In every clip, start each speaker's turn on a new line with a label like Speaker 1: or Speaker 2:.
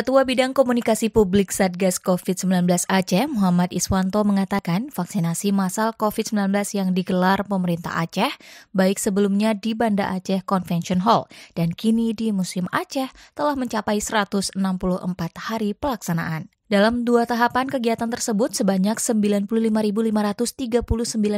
Speaker 1: Ketua Bidang Komunikasi Publik Satgas COVID-19 Aceh, Muhammad Iswanto mengatakan vaksinasi massal COVID-19 yang digelar pemerintah Aceh, baik sebelumnya di Banda Aceh Convention Hall dan kini di Museum Aceh telah mencapai 164 hari pelaksanaan. Dalam dua tahapan kegiatan tersebut sebanyak 95.539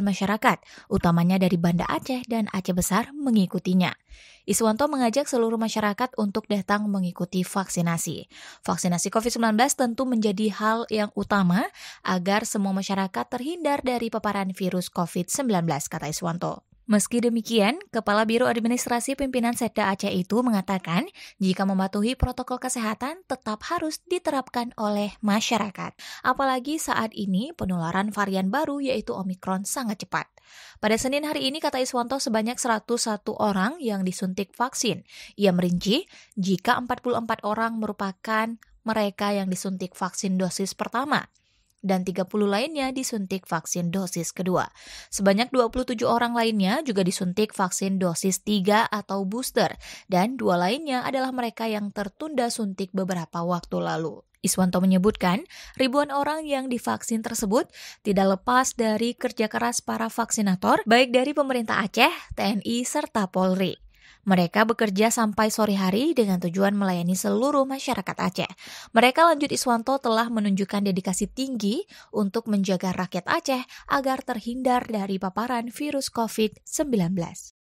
Speaker 1: masyarakat, utamanya dari Banda Aceh dan Aceh Besar mengikutinya. Iswanto mengajak seluruh masyarakat untuk datang mengikuti vaksinasi. Vaksinasi COVID-19 tentu menjadi hal yang utama agar semua masyarakat terhindar dari paparan virus COVID-19, kata Iswanto. Meski demikian, Kepala Biro Administrasi Pimpinan Setda Aceh itu mengatakan jika mematuhi protokol kesehatan tetap harus diterapkan oleh masyarakat. Apalagi saat ini penularan varian baru yaitu Omikron sangat cepat. Pada Senin hari ini, kata Iswanto, sebanyak 101 orang yang disuntik vaksin. Ia merinci, jika 44 orang merupakan mereka yang disuntik vaksin dosis pertama, dan 30 lainnya disuntik vaksin dosis kedua. Sebanyak 27 orang lainnya juga disuntik vaksin dosis 3 atau booster dan dua lainnya adalah mereka yang tertunda suntik beberapa waktu lalu. Iswanto menyebutkan, ribuan orang yang divaksin tersebut tidak lepas dari kerja keras para vaksinator, baik dari pemerintah Aceh, TNI, serta Polri. Mereka bekerja sampai sore hari dengan tujuan melayani seluruh masyarakat Aceh. Mereka lanjut Iswanto telah menunjukkan dedikasi tinggi untuk menjaga rakyat Aceh agar terhindar dari paparan virus COVID-19.